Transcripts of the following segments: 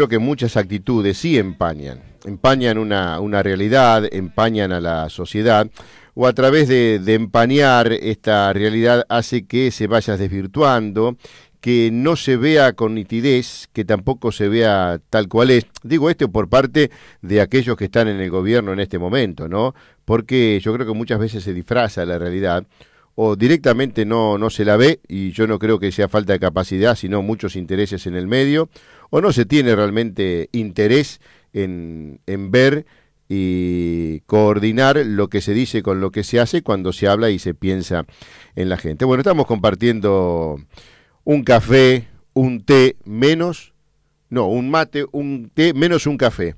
creo que muchas actitudes sí empañan, empañan una, realidad, empañan a la sociedad, o a través de, empañar esta realidad hace que se vaya desvirtuando, que no se vea con nitidez, que tampoco se vea tal cual es. Digo esto por parte de aquellos que están en el gobierno en este momento, ¿no? Porque yo creo que muchas veces se disfraza la realidad o directamente no, no se la ve, y yo no creo que sea falta de capacidad, sino muchos intereses en el medio, o no se tiene realmente interés en, ver y coordinar lo que se dice con lo que se hace cuando se habla y se piensa en la gente. Bueno, estamos compartiendo un café, un té menos, no, un mate, un té menos un café.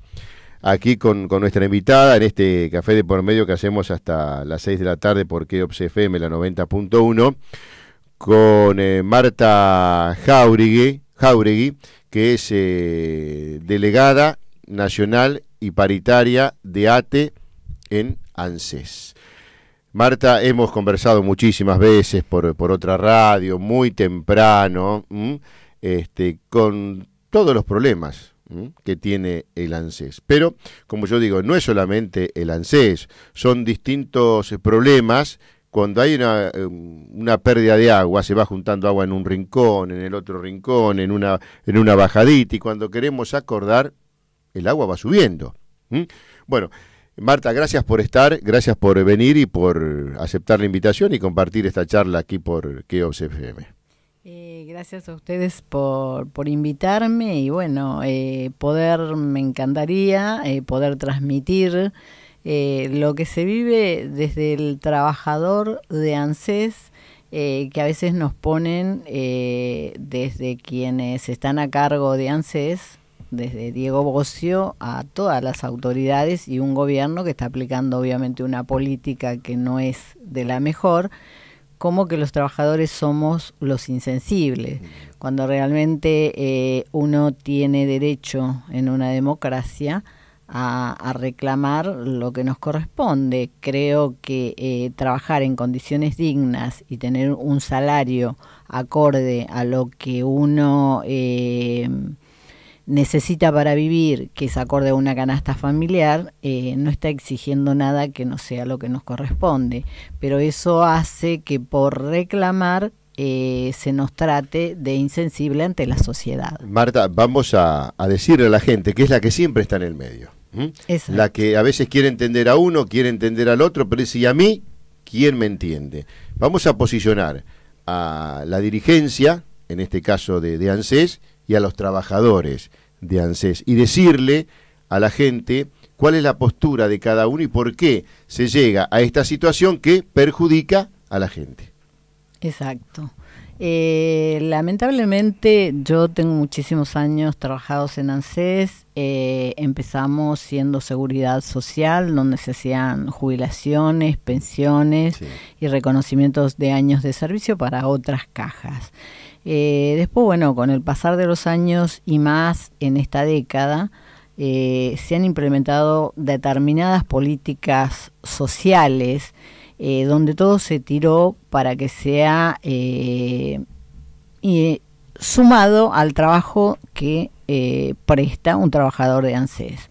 Aquí con, nuestra invitada en este café de por medio que hacemos hasta las 6 de la tarde por Keops la 90.1, con eh, Marta Jauregui, Jauregui, que es eh, delegada nacional y paritaria de ATE en ANSES. Marta, hemos conversado muchísimas veces por, otra radio, muy temprano, este, con todos los problemas que tiene el ANSES. Pero, como yo digo, no es solamente el ANSES, son distintos problemas cuando hay em, una, pérdida de agua, se va juntando agua en un rincón, en el otro rincón, en una, en una bajadita, y cuando queremos acordar, el agua va subiendo. Bueno, Marta, gracias por estar, gracias por venir y por aceptar la invitación y compartir esta charla aquí por Keops eh, gracias a ustedes por, por invitarme y bueno, eh, poder, me encantaría eh, poder transmitir eh, lo que se vive desde el trabajador de ANSES, eh, que a veces nos ponen eh, desde quienes están a cargo de ANSES, desde Diego Bocio a todas las autoridades y un gobierno que está aplicando obviamente una política que no es de la mejor, como que los trabajadores somos los insensibles, cuando realmente uno tiene derecho en una democracia a, reclamar lo que nos corresponde. Creo que eh, trabajar en condiciones dignas y tener un salario acorde a lo que uno eh, necesita para vivir, que es acorde a una canasta familiar, eh, no está exigiendo nada que no sea lo que nos corresponde. Pero eso hace que por reclamar se nos trate de insensible ante la sociedad. Marta, vamos a decirle a la gente que es la que siempre está en el medio. La que a veces quiere entender a uno, quiere entender al otro, pero si a mí quién me entiende? Vamos a posicionar a la dirigencia, en este caso de ANSES, y a los trabajadores de ANSES, y decirle a la gente cuál es la postura de cada uno y por qué se llega a esta situación que perjudica a la gente. Exacto. Eh, lamentablemente yo tengo muchísimos años trabajados en ANSES. Eh, empezamos siendo seguridad social, donde se hacían jubilaciones, pensiones y reconocimientos de años de servicio para otras cajas. Eh, después, bueno, con el pasar de los años y más en esta década, se han implementado determinadas políticas sociales eh, donde todo se tiró para que sea eh, eh, sumado al trabajo que presta un trabajador de ANSES.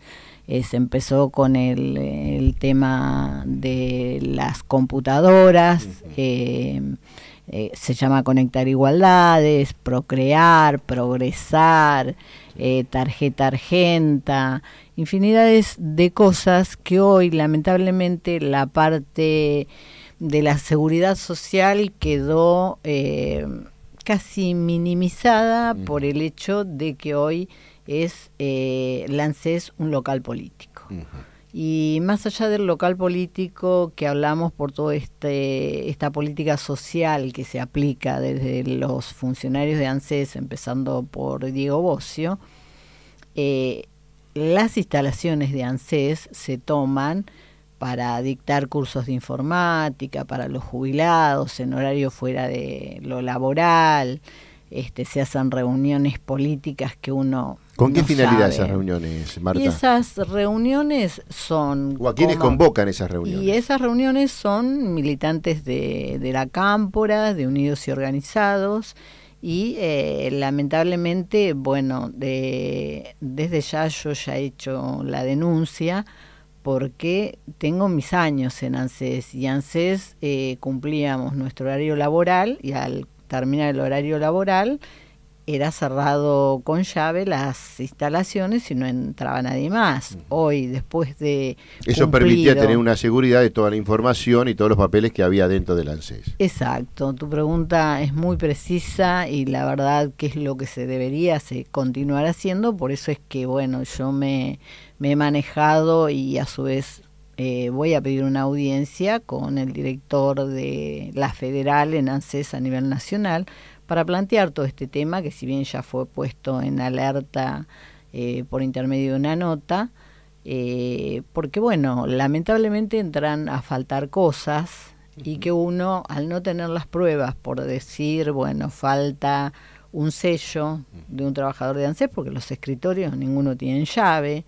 se empezó con el, tema de las computadoras, se llama Conectar Igualdades, Procrear, Progresar eh, tarjeta argenta, infinidades de cosas que hoy lamentablemente la parte de la seguridad social quedó eh, casi minimizada mm. por el hecho de que hoy es eh, un local político. Y más allá del local político que hablamos por toda este, esta política social que se aplica desde los funcionarios de ANSES, empezando por Diego Bocio, eh, las instalaciones de ANSES se toman para dictar cursos de informática, para los jubilados, en horario fuera de lo laboral, este, se hacen reuniones políticas que uno ¿Con qué finalidad esas reuniones, Marta? esas reuniones son... ¿O a quiénes convocan esas reuniones? Y esas reuniones son militantes de, la Cámpora, de Unidos y Organizados, y eh, lamentablemente, bueno, de, desde ya yo ya he hecho la denuncia porque tengo mis años en ANSES y ANSES eh, cumplíamos nuestro horario laboral y al terminar el horario laboral era cerrado con llave las instalaciones y no entraba nadie más. Hoy, después de... Eso permitía tener una seguridad de toda la información y todos los papeles que había dentro del ANSES. Exacto, tu pregunta es muy precisa y la verdad que es lo que se debería continuar haciendo, por eso es que, bueno, yo me, me he manejado y a su vez eh, voy a pedir una audiencia con el director de la federal en ANSES a nivel nacional para plantear todo este tema que si bien ya fue puesto en alerta eh, por intermedio de una nota, eh, porque bueno, lamentablemente entran a faltar cosas y que uno al no tener las pruebas por decir, bueno, falta un sello de un trabajador de ANSES, porque los escritorios ninguno tienen llave,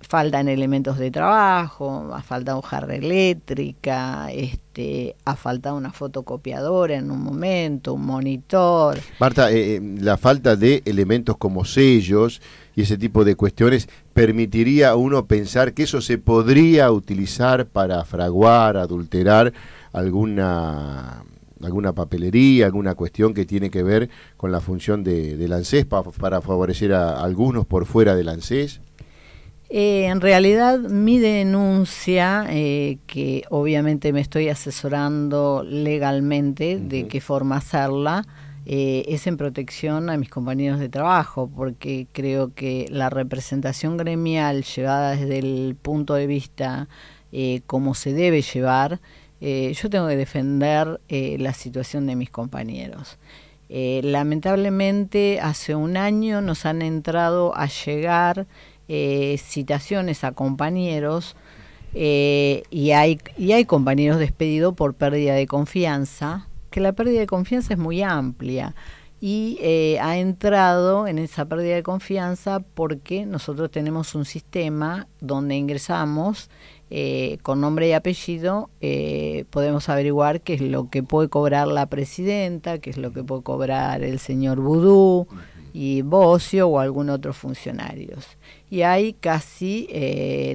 faltan elementos de trabajo, ha faltado jarra eléctrica, este, ha faltado una fotocopiadora en un momento, un monitor. Marta, eh, eh, la falta de elementos como sellos y ese tipo de cuestiones permitiría a uno pensar que eso se podría utilizar para fraguar, adulterar alguna alguna papelería, alguna cuestión que tiene que ver con la función de, del ANSES para favorecer a algunos por fuera del ANSES? Eh, en realidad mi denuncia, eh, que obviamente me estoy asesorando legalmente de qué forma hacerla, eh, es en protección a mis compañeros de trabajo, porque creo que la representación gremial llevada desde el punto de vista como se debe llevar, yo tengo que defender la situación de mis compañeros. lamentablemente hace un año nos han entrado a llegar eh, citaciones a compañeros eh, y, hay, y hay compañeros despedidos por pérdida de confianza, que la pérdida de confianza es muy amplia y eh, ha entrado en esa pérdida de confianza porque nosotros tenemos un sistema donde ingresamos con nombre y apellido, podemos averiguar qué es lo que puede cobrar la presidenta, qué es lo que puede cobrar el señor Vudú y Bocio o algún otro funcionario. Y hay casi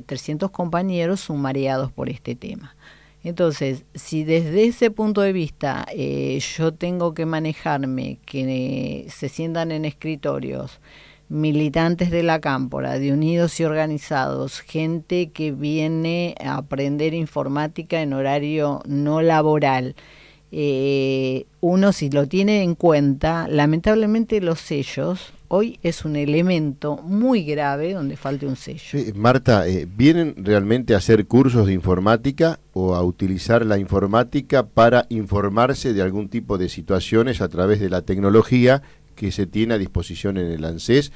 300 eh, compañeros sumariados por este tema. Entonces, si desde ese punto de vista eh, yo tengo que manejarme, que eh, se sientan en escritorios militantes de la cámpora, de unidos y organizados, gente que viene a aprender informática en horario no laboral, eh, uno si lo tiene en cuenta, lamentablemente los sellos hoy es un elemento muy grave donde falte un sello. Marta, eh, ¿vienen realmente a hacer cursos de informática o a utilizar la informática para informarse de algún tipo de situaciones a través de la tecnología que se tiene a disposición en el ANSES?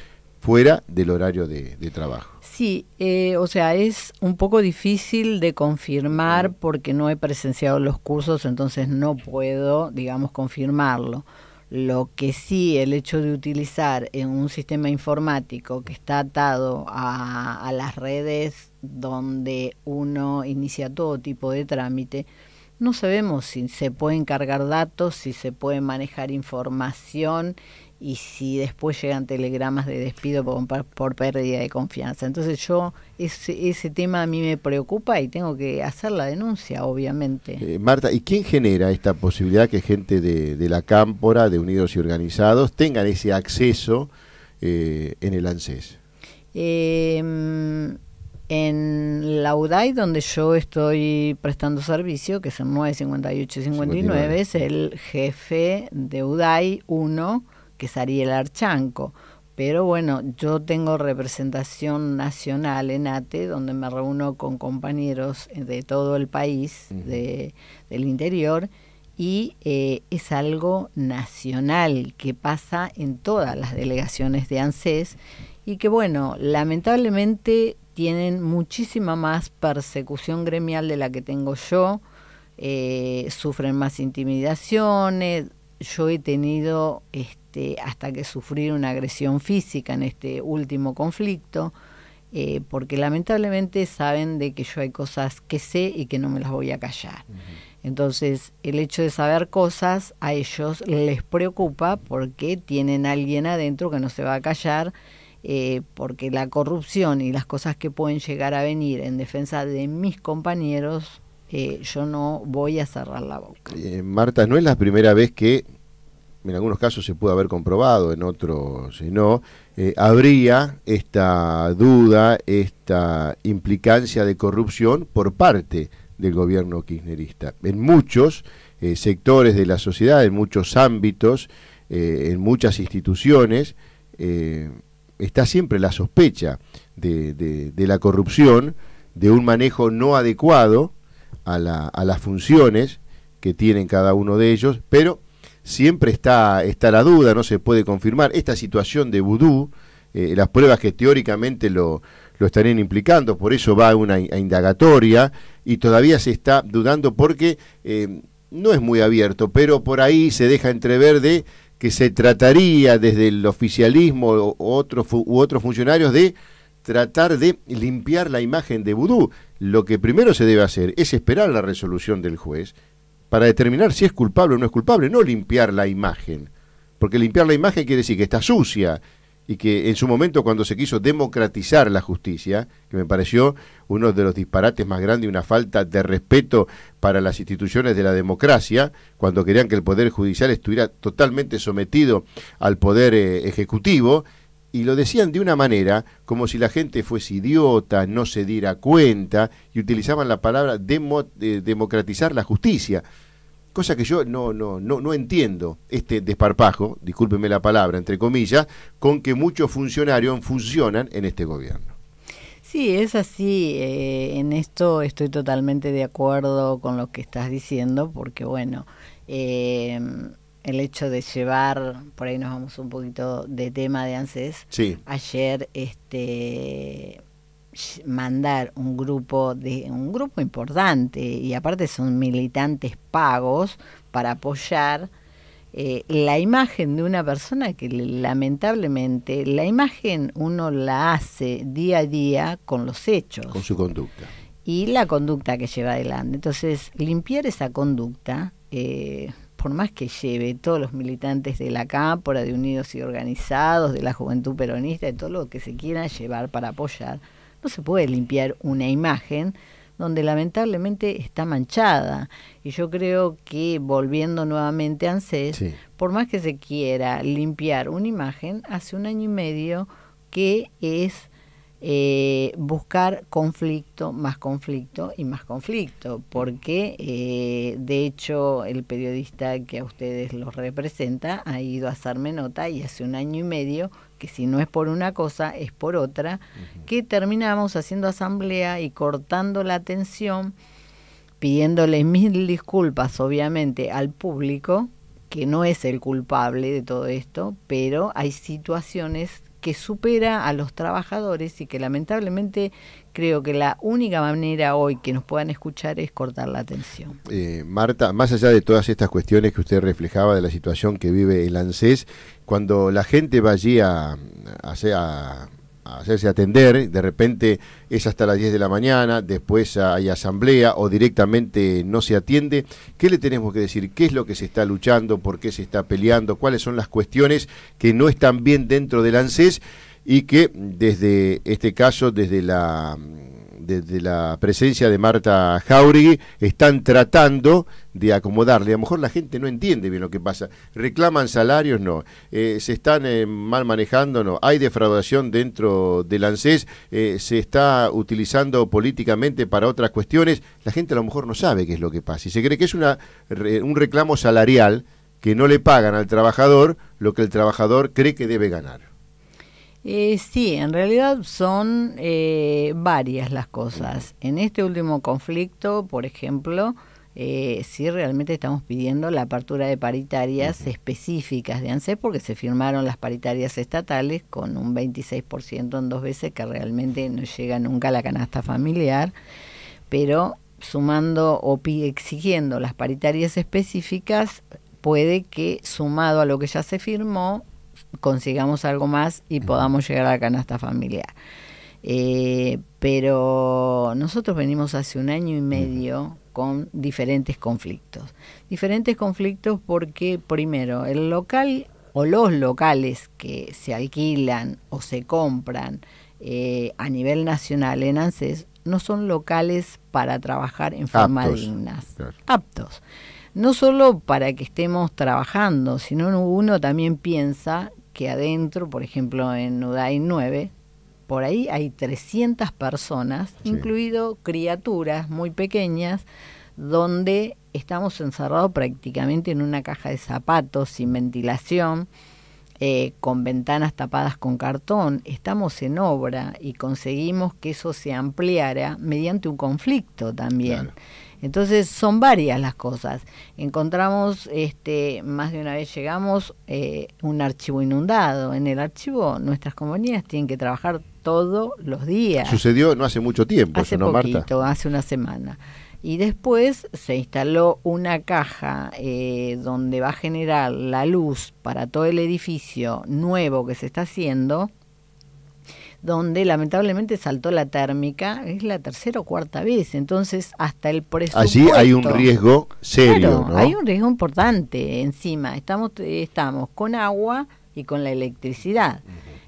fuera del horario de, trabajo. Sí, eh, o sea, es un poco difícil de confirmar porque no he presenciado los cursos, entonces no puedo, digamos, confirmarlo. Lo que sí, el hecho de utilizar en un sistema informático que está atado a, a las redes donde uno inicia todo tipo de trámite, no sabemos si se pueden cargar datos, si se puede manejar información y si después llegan telegramas de despido por, por pérdida de confianza. Entonces yo, ese, ese, tema a mí me preocupa y tengo que hacer la denuncia, obviamente. Eh, Marta, ¿y quién genera esta posibilidad que gente de, la Cámpora, de Unidos y Organizados, tengan ese acceso eh, en el ANSES? Em, en la UDAI, donde yo estoy prestando servicio, que son 958 y 59. es el jefe de UDAI 1, que es Ariel Archanco. Pero bueno, yo tengo representación nacional en ATE, donde me reúno con compañeros eh, de todo el país, del interior, y eh, es algo nacional que pasa en todas las delegaciones de ANSES y que bueno, lamentablemente tienen muchísima más persecución gremial de la que tengo yo, eh, sufren más intimidaciones, yo he tenido... Este, este, hasta que sufrir una agresión física en este último conflicto, eh, porque lamentablemente saben de que yo hay cosas que sé y que no me las voy a callar. Entonces, el hecho de saber cosas a ellos les preocupa porque tienen a alguien adentro que no se va a callar, eh, porque la corrupción y las cosas que pueden llegar a venir en defensa de mis compañeros, eh, yo no voy a cerrar la boca. Marta, no es la primera vez que en algunos casos se pudo haber comprobado, en otros eh, no, eh, habría esta duda, esta implicancia de corrupción por parte del gobierno kirchnerista. En muchos eh, sectores de la sociedad, en muchos ámbitos, en muchas instituciones, está siempre la sospecha de, la corrupción, de un manejo no adecuado a las funciones que tienen cada uno de ellos, pero siempre está, está la duda, no se puede confirmar. Esta situación de vudú, eh, las pruebas que teóricamente lo, estarían implicando, por eso va una indagatoria y todavía se está dudando porque eh, no es muy abierto, pero por ahí se deja entrever de que se trataría desde el oficialismo u, u otros funcionarios de tratar de limpiar la imagen de vudú. Lo que primero se debe hacer es esperar la resolución del juez para determinar si es culpable o no es culpable, no limpiar la imagen. Porque limpiar la imagen quiere decir que está sucia y que en su momento cuando se quiso democratizar la justicia, que me pareció uno de los disparates más grandes, y una falta de respeto para las instituciones de la democracia, cuando querían que el Poder Judicial estuviera totalmente sometido al Poder eh, Ejecutivo, y lo decían de una manera como si la gente fuese idiota, no se diera cuenta, y utilizaban la palabra eh, democratizar la justicia. Cosa que yo no, no, no, entiendo, este desparpajo, discúlpeme la palabra, entre comillas, con que muchos funcionarios funcionan en este gobierno. Sí, es así. Eh, en esto estoy totalmente de acuerdo con lo que estás diciendo, porque bueno, eh, el hecho de llevar, por ahí nos vamos un poquito de tema de ANSES, ayer este mandar un grupo de un grupo importante y aparte son militantes pagos para apoyar eh, la imagen de una persona que lamentablemente la imagen uno la hace día a día con los hechos con su conducta y la conducta que lleva adelante entonces limpiar esa conducta eh, por más que lleve todos los militantes de la Cámpora, de Unidos y Organizados, de la Juventud Peronista, de todo lo que se quiera llevar para apoyar, no se puede limpiar una imagen donde lamentablemente está manchada. Y yo creo que, volviendo nuevamente a ANSES, por más que se quiera limpiar una imagen, hace un año y medio que es eh, buscar conflicto, más conflicto y más conflicto, porque eh, de hecho el periodista que a ustedes los representa ha ido a hacerme nota y hace un año y medio que si no es por una cosa es por otra, que terminamos haciendo asamblea y cortando la atención, pidiéndole mil disculpas obviamente al público, que no es el culpable de todo esto, pero hay situaciones que supera a los trabajadores y que lamentablemente creo que la única manera hoy que nos puedan escuchar es cortar la atención. Eh, Marta, más allá de todas estas cuestiones que usted reflejaba de la situación que vive el ANSES, cuando la gente va allí a hacerse atender, de repente es hasta las 10 de la mañana, después hay asamblea o directamente no se atiende. ¿Qué le tenemos que decir? ¿Qué es lo que se está luchando? ¿Por qué se está peleando? ¿Cuáles son las cuestiones que no están bien dentro del ANSES y que desde este caso, desde la desde la presencia de Marta Jauregui, están tratando de acomodarle. A lo mejor la gente no entiende bien lo que pasa. ¿Reclaman salarios? No. Eh, ¿Se están eh, mal manejando? No. ¿Hay defraudación dentro del ANSES? Eh, ¿Se está utilizando políticamente para otras cuestiones? La gente a lo mejor no sabe qué es lo que pasa. Y se cree que es una, un reclamo salarial que no le pagan al trabajador lo que el trabajador cree que debe ganar. Eh, sí, en realidad son eh, varias las cosas. En este último conflicto, por ejemplo, eh, sí realmente estamos pidiendo la apertura de paritarias específicas de ANSES porque se firmaron las paritarias estatales con un 26% en dos veces que realmente no llega nunca a la canasta familiar, pero sumando o exigiendo las paritarias específicas puede que sumado a lo que ya se firmó consigamos algo más y podamos llegar a la canasta familiar. Eh, pero nosotros venimos hace un año y medio con diferentes conflictos. Diferentes conflictos porque, primero, el local o los locales que se alquilan o se compran eh, a nivel nacional en ANSES no son locales para trabajar en forma digna, aptos no solo para que estemos trabajando, sino uno también piensa que adentro, por ejemplo, en UDAI 9, por ahí hay 300 personas, incluido criaturas muy pequeñas, donde estamos encerrados prácticamente en una caja de zapatos sin ventilación, eh, con ventanas tapadas con cartón. Estamos en obra y conseguimos que eso se ampliara mediante un conflicto también. Entonces son varias las cosas. Encontramos, este, más de una vez llegamos, eh, un archivo inundado. En el archivo nuestras compañías tienen que trabajar todos los días. Sucedió no hace mucho tiempo, hace ¿no, poquito, hace una semana. Y después se instaló una caja eh, donde va a generar la luz para todo el edificio nuevo que se está haciendo donde lamentablemente saltó la térmica, es la tercera o cuarta vez, entonces hasta el presupuesto... Allí hay un riesgo serio, hay un riesgo importante encima, estamos, estamos con agua y con la electricidad,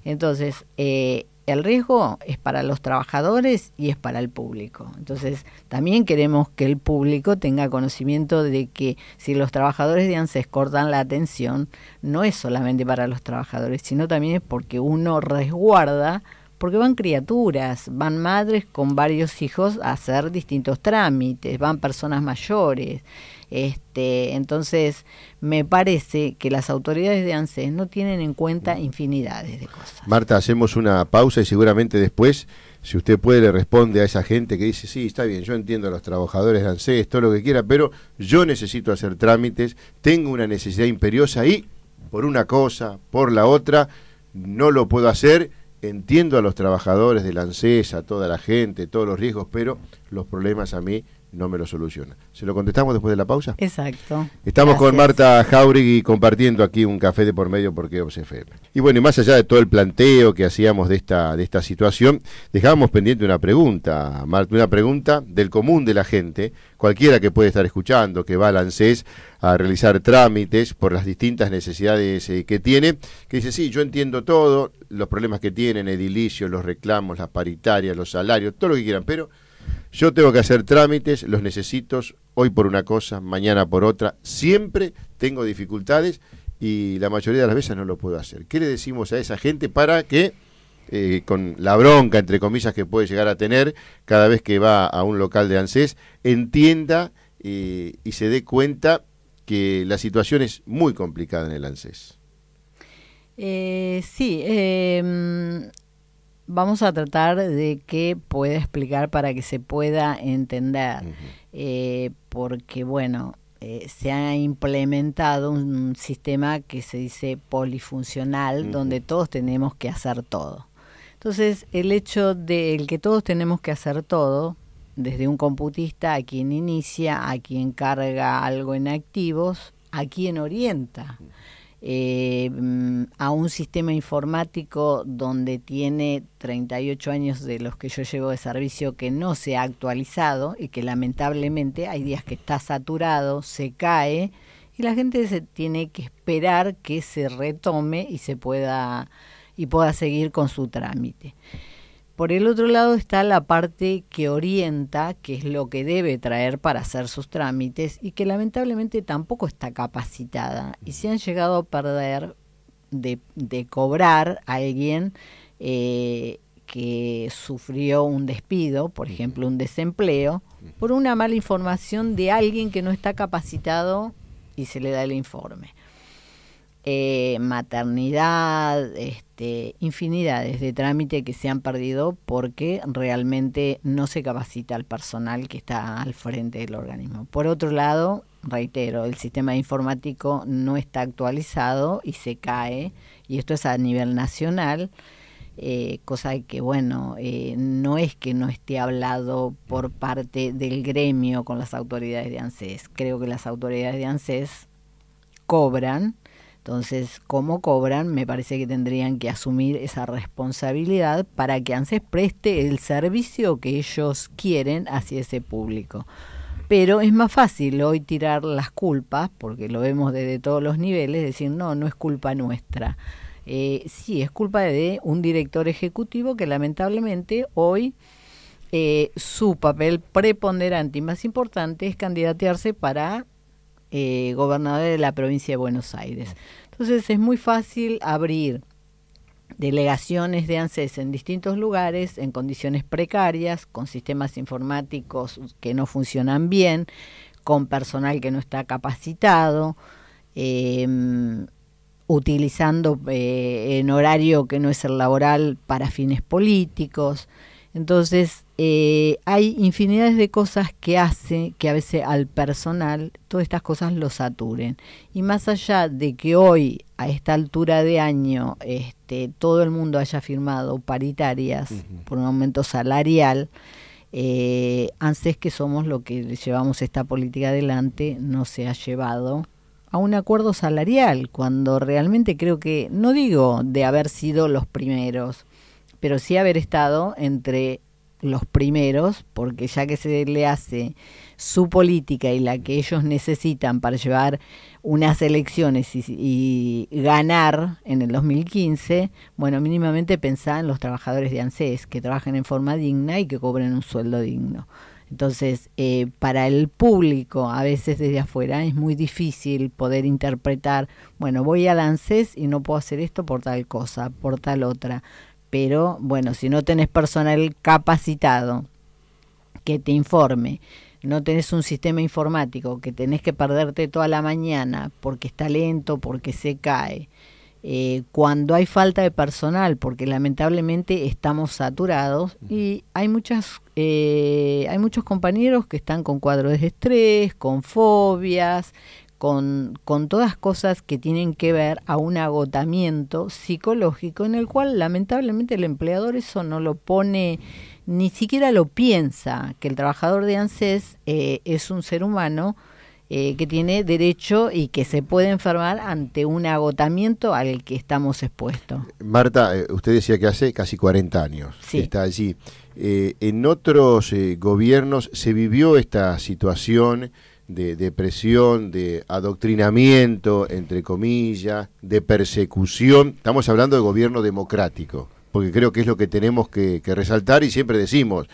entonces eh, el riesgo es para los trabajadores y es para el público. Entonces, también queremos que el público tenga conocimiento de que si los trabajadores de ANSES cortan la atención, no es solamente para los trabajadores, sino también es porque uno resguarda porque van criaturas, van madres con varios hijos a hacer distintos trámites, van personas mayores. Este, entonces, me parece que las autoridades de ANSES no tienen en cuenta infinidades de cosas. Marta, hacemos una pausa y seguramente después, si usted puede, le responde a esa gente que dice, sí, está bien, yo entiendo a los trabajadores de ANSES, todo lo que quiera, pero yo necesito hacer trámites, tengo una necesidad imperiosa y por una cosa, por la otra, no lo puedo hacer entiendo a los trabajadores de la a toda la gente, todos los riesgos, pero los problemas a mí no me lo soluciona. ¿Se lo contestamos después de la pausa? Exacto. Estamos con Marta Jauregui compartiendo aquí un café de por medio por Keops FM. Y bueno, y más allá de todo el planteo que hacíamos de esta, de esta situación, dejábamos pendiente una pregunta, Marta, una pregunta del común de la gente, cualquiera que puede estar escuchando, que va al ANSES a realizar trámites por las distintas necesidades eh, que tiene, que dice, sí, yo entiendo todo, los problemas que tienen, edilicios, los reclamos, las paritarias, los salarios, todo lo que quieran, pero yo tengo que hacer trámites, los necesito hoy por una cosa, mañana por otra. Siempre tengo dificultades y la mayoría de las veces no lo puedo hacer. ¿Qué le decimos a esa gente para que, eh, con la bronca, entre comillas, que puede llegar a tener cada vez que va a un local de ANSES, entienda eh, y se dé cuenta que la situación es muy complicada en el ANSES? Eh, sí, em, vamos a tratar de que pueda explicar para que se pueda entender, eh, porque bueno, eh, se ha implementado un, sistema que se dice polifuncional, donde todos tenemos que hacer todo. Entonces, el hecho de el que todos tenemos que hacer todo, desde un computista a quien inicia, a quien carga algo en activos, a quien orienta. Eh, mm, a un sistema informático donde tiene 38 años de los que yo llevo de servicio que no se ha actualizado y que lamentablemente hay días que está saturado, se cae y la gente se tiene que esperar que se retome y se pueda y pueda seguir con su trámite. Por el otro lado está la parte que orienta, que es lo que debe traer para hacer sus trámites y que lamentablemente tampoco está capacitada y se han llegado a perder de, cobrar a alguien eh, que sufrió un despido, por ejemplo un desempleo, por una mala información de alguien que no está capacitado y se le da el informe. Eh, maternidad, este, infinidades de trámites que se han perdido porque realmente no se capacita al personal que está al frente del organismo. Por otro lado, reitero, el sistema informático no está actualizado y se cae, y esto es a nivel nacional. Eh, cosa que bueno, eh, no es que no esté hablado por parte del gremio con las autoridades de ANSES. Creo que las autoridades de ANSES cobran entonces, ¿cómo cobran? Me parece que tendrían que asumir esa responsabilidad para que ANSES preste el servicio que ellos quieren hacia ese público. Pero es más fácil hoy tirar las culpas, porque lo vemos desde todos los niveles, decir, no, no es culpa nuestra. Eh, sí, es culpa de un director ejecutivo que lamentablemente hoy eh, su papel preponderante y más importante es candidatearse para eh, gobernador de la provincia de Buenos Aires. Entonces es muy fácil abrir delegaciones de ANSES en distintos lugares, en condiciones precarias, con sistemas informáticos que no funcionan bien, con personal que no está capacitado, em, utilizando eh, en horario que no es el laboral para fines políticos. Entonces, eh, hay infinidades de cosas que hace que a veces al personal todas estas cosas lo saturen. Y más allá de que hoy, a esta altura de año, este, todo el mundo haya firmado paritarias por un aumento salarial, eh, antes que somos lo que llevamos esta política adelante, no se ha llevado a un acuerdo salarial, cuando realmente creo que, no digo de haber sido los primeros, pero sí haber estado entre los primeros, porque ya que se le hace su política y la que ellos necesitan para llevar unas elecciones y, ganar en el 2015, bueno, mínimamente pensar en los trabajadores de ANSES, que trabajen en forma digna y que cobren un sueldo digno. Entonces, eh, para el público, a veces desde afuera, es muy difícil poder interpretar, bueno, voy al ANSES y no puedo hacer esto por tal cosa, por tal otra. Pero bueno, si no tenés personal capacitado que te informe, no tenés un sistema informático que tenés que perderte toda la mañana porque está lento, porque se cae, eh, cuando hay falta de personal, porque lamentablemente estamos saturados y hay muchas, eh, hay muchos compañeros que están con cuadros de estrés, con fobias, con, con, todas cosas que tienen que ver a un agotamiento psicológico en el cual lamentablemente el empleador eso no lo pone, ni siquiera lo piensa, que el trabajador de ANSES eh, es un ser humano eh, que tiene derecho y que se puede enfermar ante un agotamiento al que estamos expuestos. Marta, eh, usted decía que hace casi 40 años que está allí. en otros gobiernos se vivió esta situación de, de, presión, de adoctrinamiento, entre comillas, de persecución. Estamos hablando de gobierno democrático, porque creo que es lo que tenemos que, que resaltar y siempre decimos,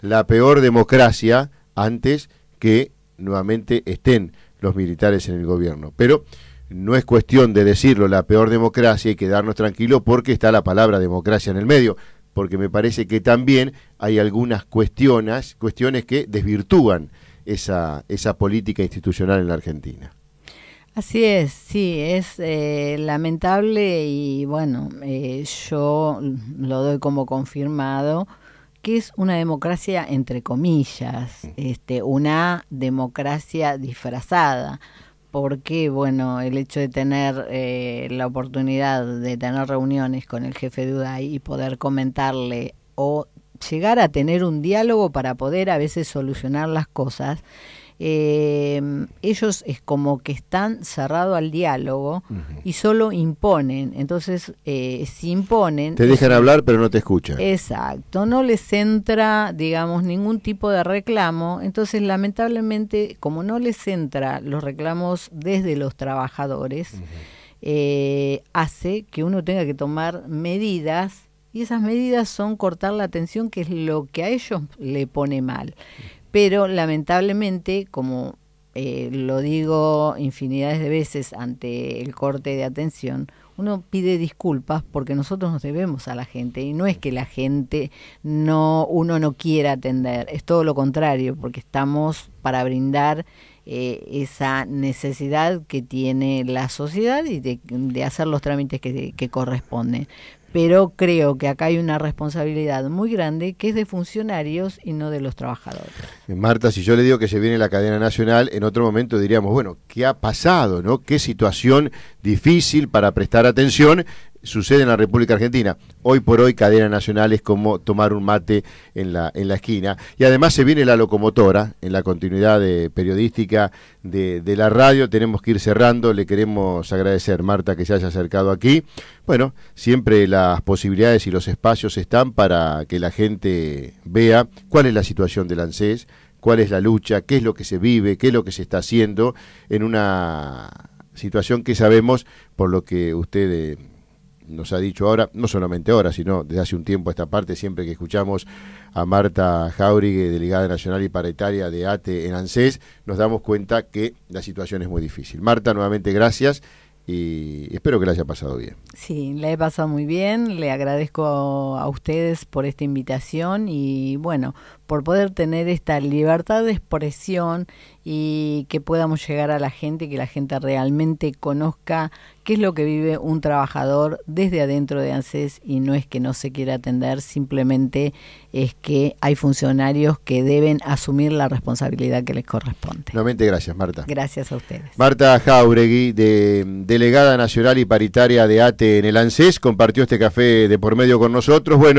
la peor democracia antes que nuevamente estén los militares en el gobierno. Pero no es cuestión de decirlo la peor democracia y quedarnos tranquilos porque está la palabra democracia en el medio, porque me parece que también hay algunas cuestiones, cuestiones que desvirtúan esa, política institucional en la Argentina. Así es, sí, es eh, lamentable y bueno, eh, yo lo doy como confirmado que es una democracia entre comillas, mm. este, una democracia disfrazada, porque bueno, el hecho de tener eh, la oportunidad de tener reuniones con el jefe de UDAI y poder comentarle o llegar a tener un diálogo para poder a veces solucionar las cosas, eh, ellos es como que están cerrados al diálogo y solo imponen. Entonces, eh, si imponen... Te dejan hablar pero no te escuchan. Exacto, no les entra, digamos, ningún tipo de reclamo. Entonces, lamentablemente, como no les entra los reclamos desde los trabajadores, eh, hace que uno tenga que tomar medidas y esas medidas son cortar la atención, que es lo que a ellos le pone mal. Pero lamentablemente, como eh, lo digo infinidades de veces ante el corte de atención, uno pide disculpas porque nosotros nos debemos a la gente y no es que la gente no uno no quiera atender, es todo lo contrario, porque estamos para brindar eh, esa necesidad que tiene la sociedad y de, hacer los trámites que corresponden pero creo que acá hay una responsabilidad muy grande que es de funcionarios y no de los trabajadores. Eh, Marta, si yo le digo que se viene la cadena nacional, en otro momento diríamos, bueno, ¿qué ha pasado? ¿No? ¿Qué situación difícil para prestar atención? sucede en la República Argentina. Hoy por hoy cadena nacional es como tomar un mate en la, en la esquina. Y además se viene la locomotora, en la continuidad de, periodística de, la radio. Tenemos que ir cerrando. Le queremos agradecer, Marta, que se haya acercado aquí. Bueno, siempre las posibilidades y los espacios están para que la gente vea cuál es la situación del ANSES, cuál es la lucha, qué es lo que se vive, qué es lo que se está haciendo en una situación que sabemos por lo que usted... Eh, nos ha dicho ahora, no solamente ahora, sino desde hace un tiempo a esta parte, siempre que escuchamos a Marta Jaurigue, delegada nacional y paritaria de ATE en ANSES, nos damos cuenta que la situación es muy difícil. Marta, nuevamente gracias y espero que la haya pasado bien. Sí, la he pasado muy bien, le agradezco a ustedes por esta invitación y bueno, por poder tener esta libertad de expresión y que podamos llegar a la gente, que la gente realmente conozca qué es lo que vive un trabajador desde adentro de ANSES y no es que no se quiera atender, simplemente es que hay funcionarios que deben asumir la responsabilidad que les corresponde. Nuevamente gracias, Marta. Gracias a ustedes. Marta Jauregui, de, delegada nacional y paritaria de ATE en el ANSES, compartió este café de por medio con nosotros. Bueno,